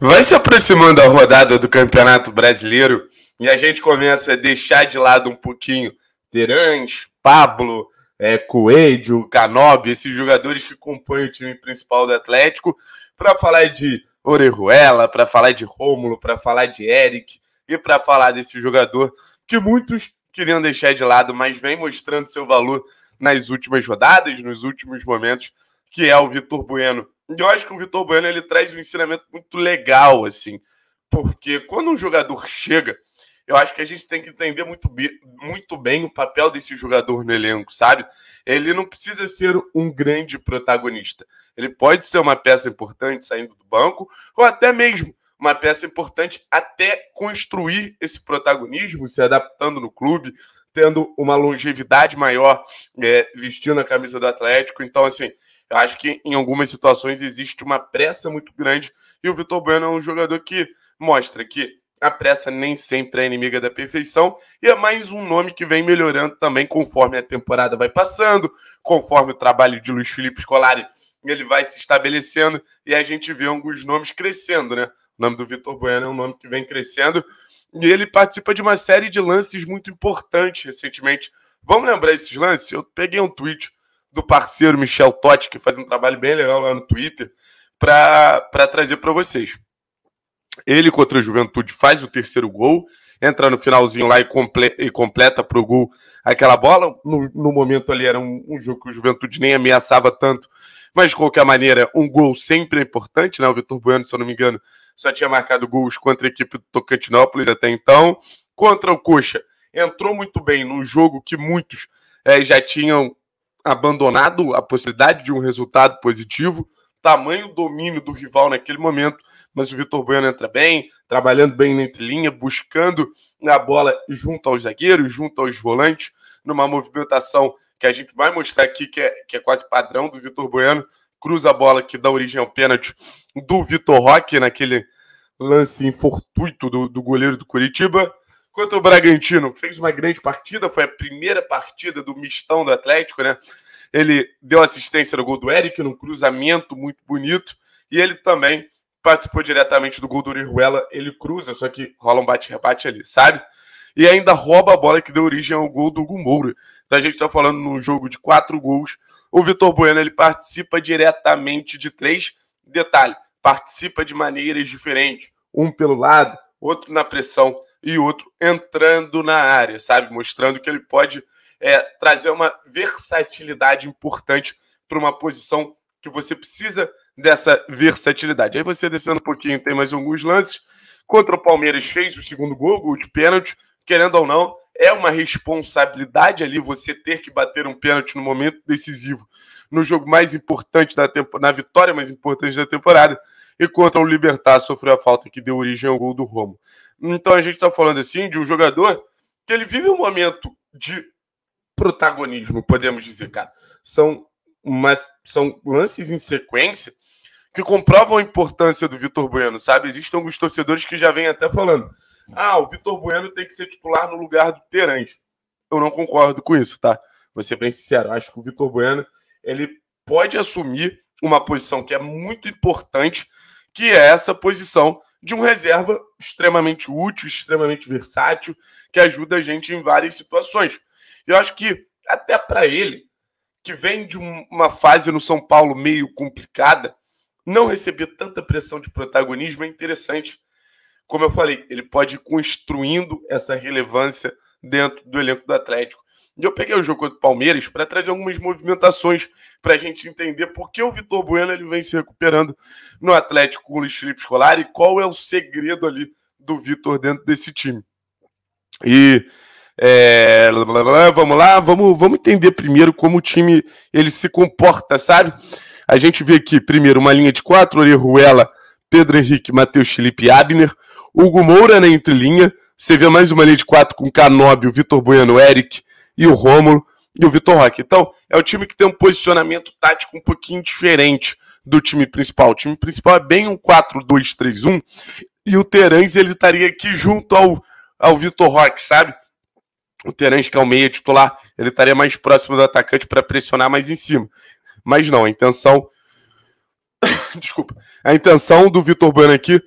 Vai se aproximando a rodada do Campeonato Brasileiro e a gente começa a deixar de lado um pouquinho Terãs, Pablo, é, Coelho, Canobi, esses jogadores que compõem o time principal do Atlético, para falar de Orejuela, para falar de Rômulo, para falar de Eric e para falar desse jogador que muitos queriam deixar de lado, mas vem mostrando seu valor nas últimas rodadas, nos últimos momentos, que é o Vitor Bueno, eu acho que o Vitor Bueno ele traz um ensinamento muito legal, assim, porque quando um jogador chega, eu acho que a gente tem que entender muito, muito bem o papel desse jogador no elenco, sabe? Ele não precisa ser um grande protagonista. Ele pode ser uma peça importante saindo do banco, ou até mesmo uma peça importante até construir esse protagonismo, se adaptando no clube, tendo uma longevidade maior, é, vestindo a camisa do Atlético. Então, assim, eu acho que em algumas situações existe uma pressa muito grande e o Vitor Bueno é um jogador que mostra que a pressa nem sempre é inimiga da perfeição e é mais um nome que vem melhorando também conforme a temporada vai passando, conforme o trabalho de Luiz Felipe Scolari ele vai se estabelecendo e a gente vê alguns nomes crescendo, né? O nome do Vitor Bueno é um nome que vem crescendo e ele participa de uma série de lances muito importantes recentemente. Vamos lembrar esses lances? Eu peguei um tweet do parceiro Michel Totti, que faz um trabalho bem legal lá no Twitter, para trazer para vocês. Ele contra a Juventude faz o terceiro gol, entra no finalzinho lá e, comple e completa gol aquela bola. No, no momento ali era um, um, jogo que o Juventude nem ameaçava tanto, mas de qualquer maneira, um gol sempre é importante, né? O Vitor Bueno, se eu não me engano, só tinha marcado gols contra a equipe do Tocantinópolis até então. Contra o Coxa, entrou muito bem num jogo que muitos é, já tinham abandonado a possibilidade de um resultado positivo, tamanho domínio do rival naquele momento, mas o Vitor Bueno entra bem, trabalhando bem na entrelinha, buscando a bola junto aos zagueiros, junto aos volantes, numa movimentação que a gente vai mostrar aqui que é, que é quase padrão do Vitor Bueno, cruza a bola que dá origem ao pênalti do Vitor Roque naquele lance infortuito do, do goleiro do Curitiba. Quanto ao Bragantino, fez uma grande partida, foi a primeira partida do mistão do Atlético, né? Ele deu assistência no gol do Eric, num cruzamento muito bonito. E ele também participou diretamente do gol do Orihuela. Ele cruza, só que rola um bate-rebate ali, sabe? E ainda rouba a bola que deu origem ao gol do Gumoura. Então a gente está falando num jogo de quatro gols. O Vitor Bueno ele participa diretamente de três. Detalhe: participa de maneiras diferentes. Um pelo lado, outro na pressão e outro entrando na área, sabe? Mostrando que ele pode é, trazer uma versatilidade importante para uma posição que você precisa dessa versatilidade. Aí você descendo um pouquinho, tem mais alguns lances. Contra o Palmeiras fez o segundo gol, gol de pênalti, querendo ou não, é uma responsabilidade ali você ter que bater um pênalti no momento decisivo, no jogo mais importante da temporada, na vitória mais importante da temporada. E contra o Libertar sofreu a falta que deu origem ao gol do Romo. Então a gente está falando assim de um jogador que ele vive um momento de protagonismo, podemos dizer, cara. São, mas são lances em sequência que comprovam a importância do Vitor Bueno, sabe? Existem alguns torcedores que já vêm até falando: ah, o Vitor Bueno tem que ser titular no lugar do Terãs. Eu não concordo com isso, tá? Vou ser bem sincero, acho que o Vitor Bueno ele pode assumir uma posição que é muito importante, que é essa posição de um reserva extremamente útil, extremamente versátil, que ajuda a gente em várias situações. Eu acho que até para ele, que vem de uma fase no São Paulo meio complicada, não receber tanta pressão de protagonismo é interessante. Como eu falei, ele pode ir construindo essa relevância dentro do elenco do Atlético. E eu peguei o jogo contra o Palmeiras para trazer algumas movimentações para a gente entender por que o Vitor Bueno ele vem se recuperando no Atlético com o Luiz Felipe Scolari e qual é o segredo ali do Vitor dentro desse time. E é, vamos lá, vamos, vamos entender primeiro como o time ele se comporta, sabe? A gente vê aqui, primeiro, uma linha de quatro, Ruela Pedro Henrique, Matheus Felipe Abner, Hugo Moura na né, entrelinha, você vê mais uma linha de quatro com Canóbio, Vitor Bueno, Eric e o Rômulo e o Vitor Roque. Então, é o time que tem um posicionamento tático um pouquinho diferente do time principal. O time principal é bem um 4-2-3-1 e o Terãs ele estaria aqui junto ao, ao Vitor Roque, sabe? o Terence, que é o meia titular, ele estaria mais próximo do atacante para pressionar mais em cima. Mas não, a intenção. Desculpa. A intenção do Vitor Bueno aqui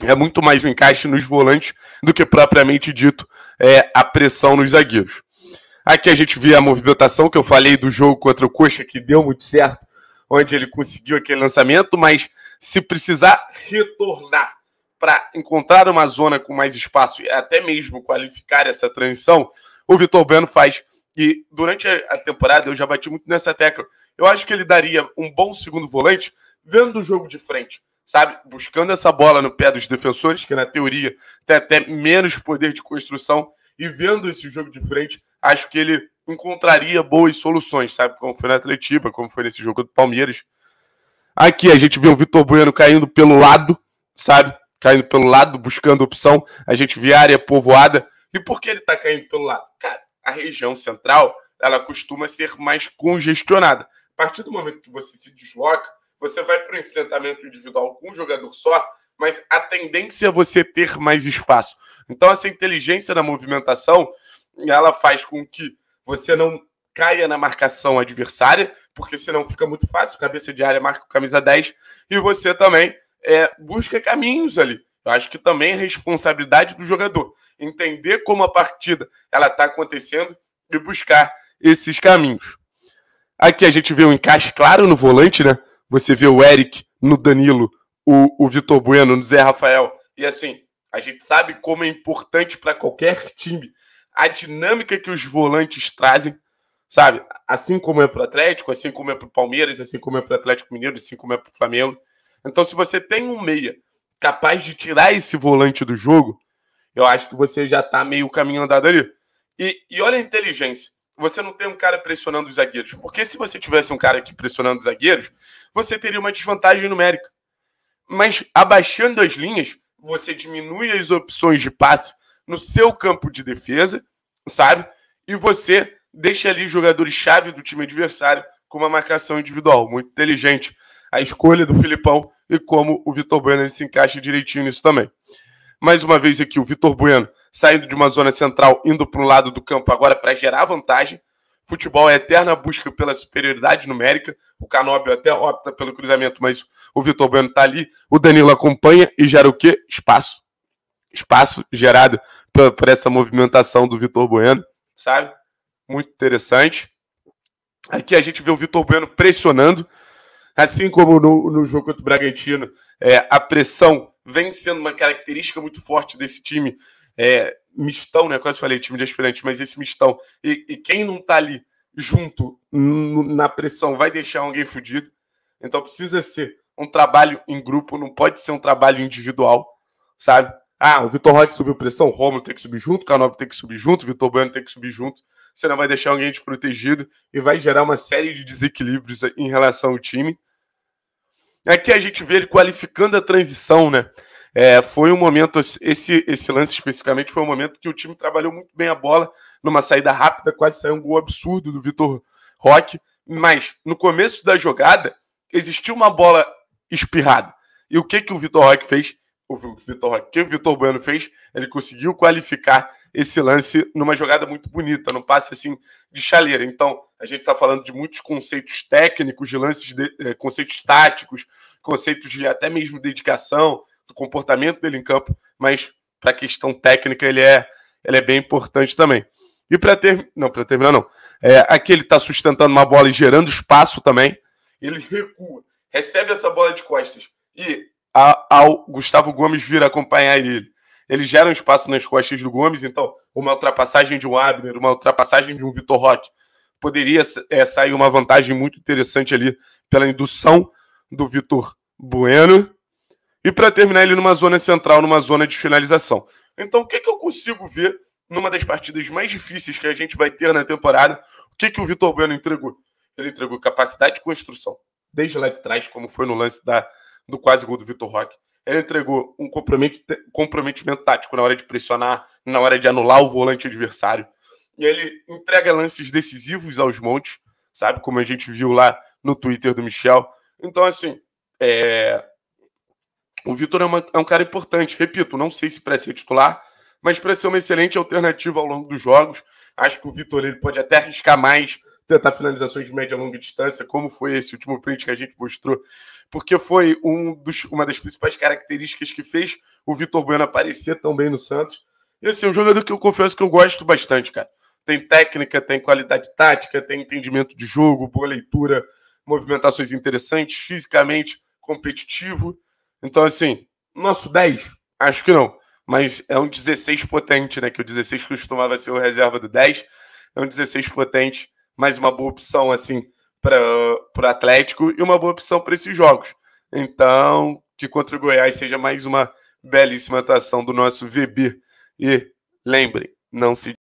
é muito mais o um encaixe nos volantes do que propriamente dito é, a pressão nos zagueiros. Aqui a gente vê a movimentação que eu falei do jogo contra o Coxa, que deu muito certo, onde ele conseguiu aquele lançamento, mas se precisar retornar para encontrar uma zona com mais espaço e até mesmo qualificar essa transição, o Vitor Bueno faz. E durante a temporada eu já bati muito nessa tecla. Eu acho que ele daria um bom segundo volante vendo o jogo de frente, sabe? Buscando essa bola no pé dos defensores, que na teoria tem até menos poder de construção, e vendo esse jogo de frente, acho que ele encontraria boas soluções, sabe? Como foi na Atletiba, como foi nesse jogo do Palmeiras. Aqui a gente vê o Vitor Bueno caindo pelo lado, sabe? caindo pelo lado, buscando opção. A gente via área povoada. E por que ele está caindo pelo lado? Cara, a região central ela costuma ser mais congestionada. A partir do momento que você se desloca, você vai para o enfrentamento individual com um jogador só, mas a tendência é você ter mais espaço. Então, essa inteligência da movimentação ela faz com que você não caia na marcação adversária, porque senão fica muito fácil, cabeça de área marca com camisa 10, e você também é, busca caminhos ali. Eu acho que também é responsabilidade do jogador entender como a partida ela está acontecendo e buscar esses caminhos. Aqui a gente vê um encaixe claro no volante, né? Você vê o Eric no Danilo, o, o Vitor Bueno no Zé Rafael. E assim, a gente sabe como é importante para qualquer time a dinâmica que os volantes trazem, sabe? Assim como é para o Atlético, assim como é para o Palmeiras, assim como é para o Atlético Mineiro, assim como é para o Flamengo. Então, se você tem um meia capaz de tirar esse volante do jogo, eu acho que você já está meio caminho andado ali. E, e olha a inteligência. Você não tem um cara pressionando os zagueiros. Porque se você tivesse um cara aqui pressionando os zagueiros, você teria uma desvantagem numérica. Mas abaixando as linhas, você diminui as opções de passe no seu campo de defesa, sabe? E você deixa ali jogadores-chave do time adversário com uma marcação individual. Muito inteligente a escolha do Filipão e como o Vitor Bueno se encaixa direitinho nisso também. Mais uma vez aqui, o Vitor Bueno saindo de uma zona central, indo para um lado do campo agora para gerar vantagem. Futebol é eterna busca pela superioridade numérica. O Canóbio até opta pelo cruzamento, mas o Vitor Bueno está ali. O Danilo acompanha e gera o quê? Espaço. Espaço gerado por essa movimentação do Vitor Bueno, sabe? Muito interessante. Aqui a gente vê o Vitor Bueno pressionando Assim como no, no jogo contra o Bragantino, é, a pressão vem sendo uma característica muito forte desse time é, mistão, né? Quase falei time de aspirante, mas esse mistão. E, e quem não tá ali junto na pressão vai deixar alguém fudido. Então precisa ser um trabalho em grupo, não pode ser um trabalho individual, sabe? Ah, o Vitor Roque subiu pressão, o Romulo tem que subir junto, o Canobi tem que subir junto, o Vitor Bueno tem que subir junto. Você não vai deixar alguém desprotegido e vai gerar uma série de desequilíbrios em relação ao time. Aqui a gente vê ele qualificando a transição, né? É, foi um momento, esse, esse lance especificamente foi um momento que o time trabalhou muito bem a bola, numa saída rápida, quase saiu um gol absurdo do Vitor Roque, mas no começo da jogada existiu uma bola espirrada. E o que, que o Vitor Roque fez? o Vitor que o Vitor Bueno fez, ele conseguiu qualificar esse lance numa jogada muito bonita, num passe assim de chaleira. Então, a gente está falando de muitos conceitos técnicos, de lances, de, eh, conceitos táticos, conceitos de até mesmo dedicação, do comportamento dele em campo, mas para a questão técnica ele é, ele é bem importante também. E para ter, não, para terminar não. É, aqui ele está sustentando uma bola e gerando espaço também. Ele recua, recebe essa bola de costas e ao Gustavo Gomes vir acompanhar ele. Ele gera um espaço nas costas do Gomes, então uma ultrapassagem de um Abner, uma ultrapassagem de um Vitor Roque. Poderia é, sair uma vantagem muito interessante ali pela indução do Vitor Bueno. E para terminar ele numa zona central, numa zona de finalização. Então, o que, que eu consigo ver numa das partidas mais difíceis que a gente vai ter na temporada? O que, que o Vitor Bueno entregou? Ele entregou capacidade de construção, desde lá de trás, como foi no lance da do quase gol do Vitor Roque. Ele entregou um comprometimento tático na hora de pressionar, na hora de anular o volante adversário. E ele entrega lances decisivos aos montes, sabe? Como a gente viu lá no Twitter do Michel. Então, assim, é... o Vitor é, é um cara importante. Repito, não sei se para ser titular, mas para ser uma excelente alternativa ao longo dos jogos. Acho que o Vitor ele pode até arriscar mais tentar finalizações de média e longa distância, como foi esse último print que a gente mostrou, porque foi um dos, uma das principais características que fez o Vitor Bueno aparecer também no Santos. E assim, é um jogador que eu confesso que eu gosto bastante, cara. Tem técnica, tem qualidade tática, tem entendimento de jogo, boa leitura, movimentações interessantes, fisicamente competitivo. Então, assim, nosso 10, acho que não. Mas é um 16 potente, né? Que o 16 costumava ser o reserva do 10. É um 16 potente mas uma boa opção assim para o Atlético e uma boa opção para esses jogos. Então, que contra o Goiás seja mais uma belíssima atuação do nosso VB. E lembrem, não se